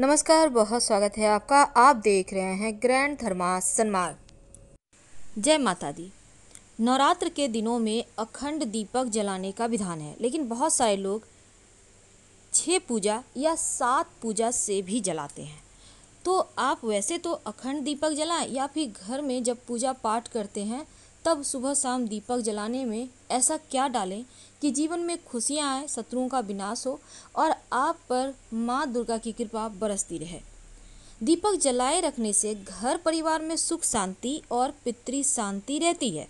नमस्कार बहुत स्वागत है आपका आप देख रहे हैं ग्रैंड धर्मा सन्मार्ग जय माता दी नवरात्र के दिनों में अखंड दीपक जलाने का विधान है लेकिन बहुत सारे लोग छः पूजा या सात पूजा से भी जलाते हैं तो आप वैसे तो अखंड दीपक जलाएं या फिर घर में जब पूजा पाठ करते हैं तब सुबह शाम दीपक जलाने में ऐसा क्या डालें कि जीवन में खुशियाँ आए शत्रुओं का विनाश हो और आप पर माँ दुर्गा की कृपा बरसती रहे दीपक जलाए रखने से घर परिवार में सुख शांति और पितृ शांति रहती है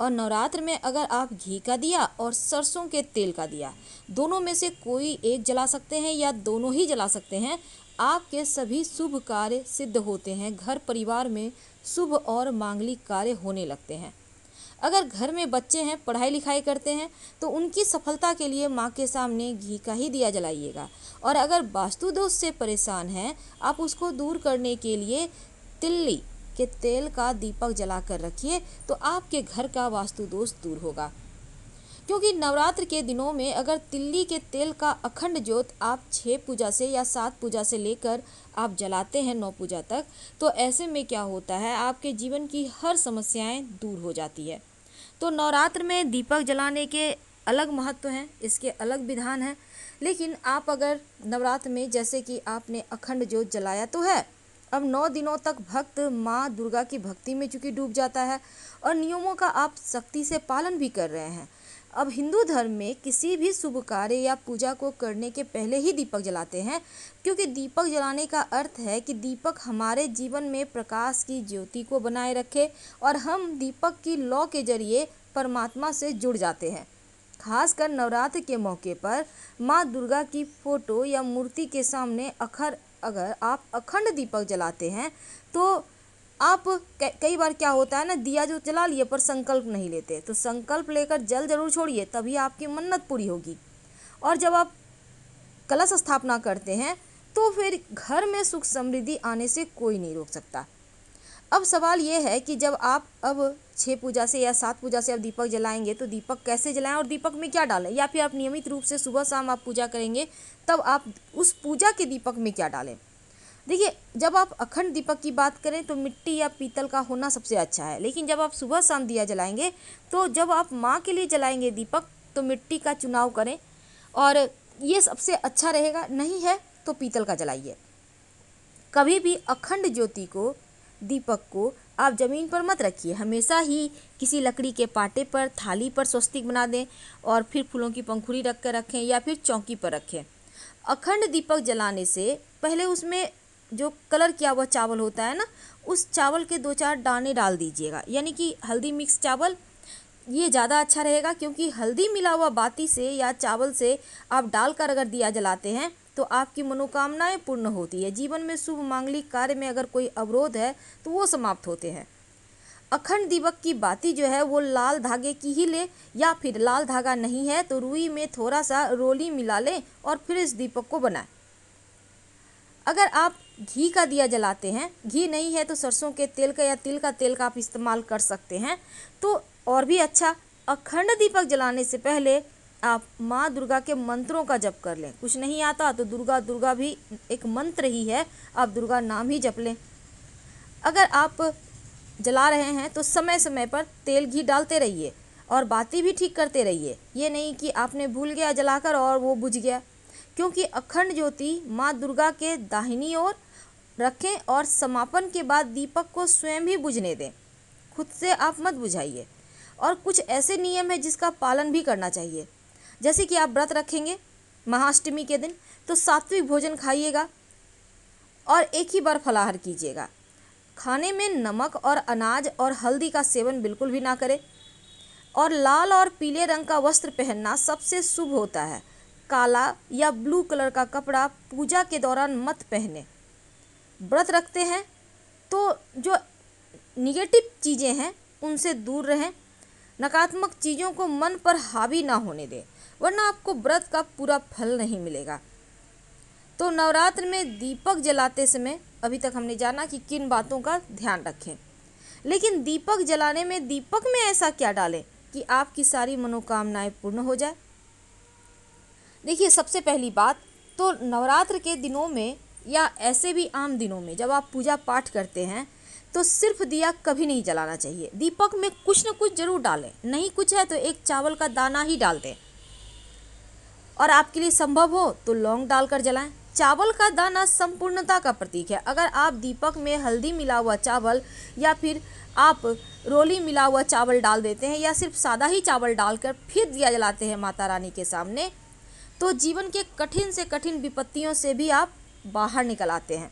और नवरात्र में अगर आप घी का दिया और सरसों के तेल का दिया दोनों में से कोई एक जला सकते हैं या दोनों ही जला सकते हैं आपके सभी शुभ कार्य सिद्ध होते हैं घर परिवार में शुभ और मांगलिक कार्य होने लगते हैं अगर घर में बच्चे हैं पढ़ाई लिखाई करते हैं तो उनकी सफलता के लिए माँ के सामने घी का ही दिया जलाइएगा और अगर वास्तु दोष से परेशान हैं आप उसको दूर करने के लिए तिल्ली के तेल का दीपक जला कर रखिए तो आपके घर का वास्तु दोष दूर होगा क्योंकि नवरात्र के दिनों में अगर तिल्ली के तेल का अखंड ज्योत आप छः पूजा से या सात पूजा से लेकर आप जलाते हैं नौ पूजा तक तो ऐसे में क्या होता है आपके जीवन की हर समस्याएं दूर हो जाती है तो नवरात्र में दीपक जलाने के अलग महत्व हैं इसके अलग विधान हैं लेकिन आप अगर नवरात्र में जैसे कि आपने अखंड ज्योत जलाया तो है अब नौ दिनों तक भक्त माँ दुर्गा की भक्ति में चूँकि डूब जाता है और नियमों का आप सख्ती से पालन भी कर रहे हैं अब हिंदू धर्म में किसी भी शुभ कार्य या पूजा को करने के पहले ही दीपक जलाते हैं क्योंकि दीपक जलाने का अर्थ है कि दीपक हमारे जीवन में प्रकाश की ज्योति को बनाए रखे और हम दीपक की लौ के जरिए परमात्मा से जुड़ जाते हैं खासकर नवरात्र के मौके पर माँ दुर्गा की फोटो या मूर्ति के सामने अखर अगर आप अखंड दीपक जलाते हैं तो आप कई बार क्या होता है ना दिया जो जला लिए पर संकल्प नहीं लेते तो संकल्प लेकर जल जरूर छोड़िए तभी आपकी मन्नत पूरी होगी और जब आप कलश स्थापना करते हैं तो फिर घर में सुख समृद्धि आने से कोई नहीं रोक सकता अब सवाल ये है कि जब आप अब छः पूजा से या सात पूजा से आप दीपक जलाएंगे तो दीपक कैसे जलाएं और दीपक में क्या डालें या फिर आप नियमित रूप से सुबह शाम आप पूजा करेंगे तब आप उस पूजा के दीपक में क्या डालें देखिए जब आप अखंड दीपक की बात करें तो मिट्टी या पीतल का होना सबसे अच्छा है लेकिन जब आप सुबह शाम दिया जलाएंगे तो जब आप माँ के लिए जलाएंगे दीपक तो मिट्टी का चुनाव करें और ये सबसे अच्छा रहेगा नहीं है तो पीतल का जलाइए कभी भी अखंड ज्योति को दीपक को आप ज़मीन पर मत रखिए हमेशा ही किसी लकड़ी के पाटे पर थाली पर स्वस्तिक बना दें और फिर फूलों की पंखुड़ी रख कर रखें या फिर चौकी पर रखें अखंड दीपक जलाने से पहले उसमें जो कलर किया हुआ चावल होता है ना उस चावल के दो चार दाने डाल दीजिएगा यानी कि हल्दी मिक्स चावल ये ज़्यादा अच्छा रहेगा क्योंकि हल्दी मिला हुआ बाती से या चावल से आप डालकर अगर दिया जलाते हैं तो आपकी मनोकामनाएं पूर्ण होती है जीवन में शुभ मांगलिक कार्य में अगर कोई अवरोध है तो वो समाप्त होते हैं अखंड दीपक की बाती जो है वो लाल धागे की ही ले या फिर लाल धागा नहीं है तो रुई में थोड़ा सा रोली मिला लें और फिर इस दीपक को बनाएं अगर आप घी का दिया जलाते हैं घी नहीं है तो सरसों के तेल का या तिल का तेल का आप इस्तेमाल कर सकते हैं तो और भी अच्छा अखंड दीपक जलाने से पहले आप माँ दुर्गा के मंत्रों का जप कर लें कुछ नहीं आता तो दुर्गा दुर्गा भी एक मंत्र ही है आप दुर्गा नाम ही जप लें अगर आप जला रहे हैं तो समय समय पर तेल घी डालते रहिए और बातें भी ठीक करते रहिए ये नहीं कि आपने भूल गया जलाकर और वो बुझ गया क्योंकि अखंड ज्योति माँ दुर्गा के दाहिनी ओर रखें और समापन के बाद दीपक को स्वयं ही बुझने दें खुद से आप मत बुझाइए और कुछ ऐसे नियम हैं जिसका पालन भी करना चाहिए जैसे कि आप व्रत रखेंगे महाअष्टमी के दिन तो सात्विक भोजन खाइएगा और एक ही बार फलाहार कीजिएगा खाने में नमक और अनाज और हल्दी का सेवन बिल्कुल भी ना करें और लाल और पीले रंग का वस्त्र पहनना सबसे शुभ होता है काला या ब्लू कलर का कपड़ा पूजा के दौरान मत पहने व्रत रखते हैं तो जो निगेटिव चीज़ें हैं उनसे दूर रहें नकारात्मक चीज़ों को मन पर हावी ना होने दें वरना आपको व्रत का पूरा फल नहीं मिलेगा तो नवरात्र में दीपक जलाते समय अभी तक हमने जाना कि किन बातों का ध्यान रखें लेकिन दीपक जलाने में दीपक में ऐसा क्या डालें कि आपकी सारी मनोकामनाएं पूर्ण हो जाए देखिए सबसे पहली बात तो नवरात्र के दिनों में या ऐसे भी आम दिनों में जब आप पूजा पाठ करते हैं तो सिर्फ दिया कभी नहीं जलाना चाहिए दीपक में कुछ ना कुछ ज़रूर डालें नहीं कुछ है तो एक चावल का दाना ही डाल दें और आपके लिए संभव हो तो लौंग डालकर जलाएं चावल का दाना संपूर्णता का प्रतीक है अगर आप दीपक में हल्दी मिला हुआ चावल या फिर आप रोली मिला हुआ चावल डाल देते हैं या सिर्फ सादा ही चावल डालकर फिर दिया जलाते हैं माता रानी के सामने तो जीवन के कठिन से कठिन विपत्तियों से भी आप बाहर निकल आते हैं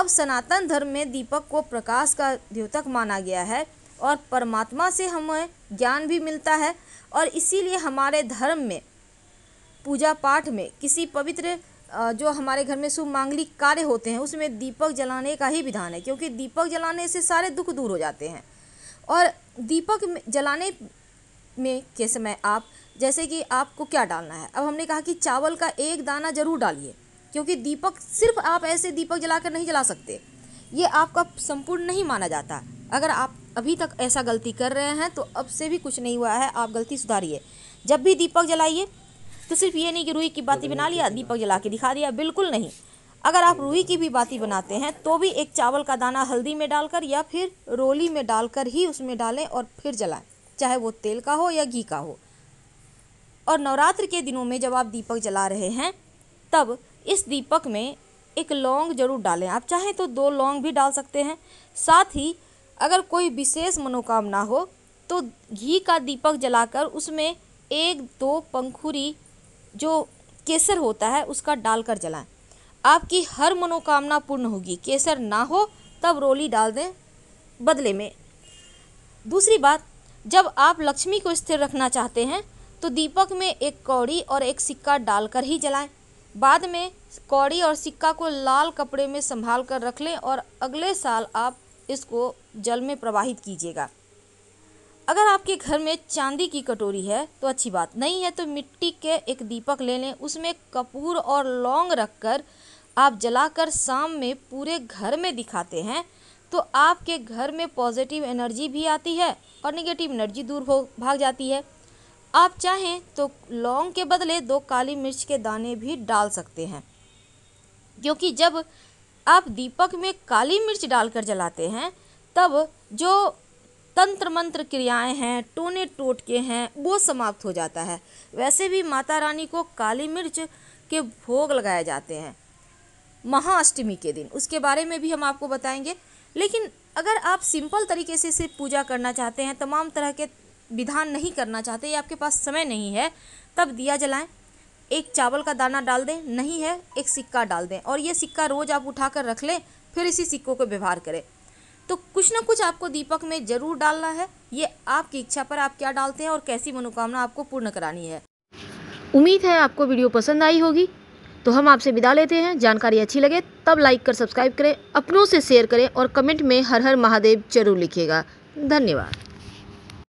अब सनातन धर्म में दीपक को प्रकाश का द्योतक माना गया है और परमात्मा से हमें ज्ञान भी मिलता है और इसीलिए हमारे धर्म में पूजा पाठ में किसी पवित्र जो हमारे घर में शुभ मांगलिक कार्य होते हैं उसमें दीपक जलाने का ही विधान है क्योंकि दीपक जलाने से सारे दुख दूर हो जाते हैं और दीपक जलाने में के समय आप जैसे कि आपको क्या डालना है अब हमने कहा कि चावल का एक दाना ज़रूर डालिए क्योंकि दीपक सिर्फ आप ऐसे दीपक जलाकर नहीं जला सकते ये आपका संपूर्ण नहीं माना जाता अगर आप अभी तक ऐसा गलती कर रहे हैं तो अब से भी कुछ नहीं हुआ है आप गलती सुधारिए जब भी दीपक जलाइए तो सिर्फ ये नहीं कि रूई की बाती बना लिया दीपक जला के दिखा दिया बिल्कुल नहीं अगर आप रूई की भी बाती बनाते हैं तो भी एक चावल का दाना हल्दी में डालकर या फिर रोली में डालकर ही उसमें डालें और फिर जलाएं चाहे वो तेल का हो या घी का हो और नवरात्र के दिनों में जब आप दीपक जला रहे हैं तब इस दीपक में एक लौंग जरूर डालें आप चाहें तो दो लौंग भी डाल सकते हैं साथ ही अगर कोई विशेष मनोकामना हो तो घी का दीपक जलाकर उसमें एक दो पंखुरी जो केसर होता है उसका डालकर जलाएं आपकी हर मनोकामना पूर्ण होगी केसर ना हो तब रोली डाल दें बदले में दूसरी बात जब आप लक्ष्मी को स्थिर रखना चाहते हैं तो दीपक में एक कौड़ी और एक सिक्का डालकर ही जलाएं बाद में कौड़ी और सिक्का को लाल कपड़े में संभाल कर रख लें और अगले साल आप इसको जल में प्रवाहित कीजिएगा अगर आपके घर में चांदी की कटोरी है तो अच्छी बात नहीं है तो मिट्टी के एक दीपक ले लें उसमें कपूर और लौंग रखकर आप जलाकर शाम में पूरे घर में दिखाते हैं तो आपके घर में पॉजिटिव एनर्जी भी आती है और निगेटिव एनर्जी दूर हो भाग जाती है आप चाहें तो लौंग के बदले दो काली मिर्च के दाने भी डाल सकते हैं क्योंकि जब आप दीपक में काली मिर्च डालकर जलाते हैं तब जो तंत्र मंत्र क्रियाएं हैं टोने टोटके हैं वो समाप्त हो जाता है वैसे भी माता रानी को काली मिर्च के भोग लगाए जाते हैं महाअष्टमी के दिन उसके बारे में भी हम आपको बताएंगे लेकिन अगर आप सिंपल तरीके से सिर्फ पूजा करना चाहते हैं तमाम तरह के विधान नहीं करना चाहते या आपके पास समय नहीं है तब दिया जलाएं एक चावल का दाना डाल दें नहीं है एक सिक्का डाल दें और ये सिक्का रोज़ आप उठा कर रख लें फिर इसी सिक्कों को व्यवहार करें तो कुछ ना कुछ आपको दीपक में ज़रूर डालना है ये आपकी इच्छा पर आप क्या डालते हैं और कैसी मनोकामना आपको पूर्ण करानी है उम्मीद है आपको वीडियो पसंद आई होगी तो हम आपसे विदा लेते हैं जानकारी अच्छी लगे तब लाइक कर सब्सक्राइब करें अपनों से शेयर करें और कमेंट में हर हर महादेव जरूर लिखिएगा धन्यवाद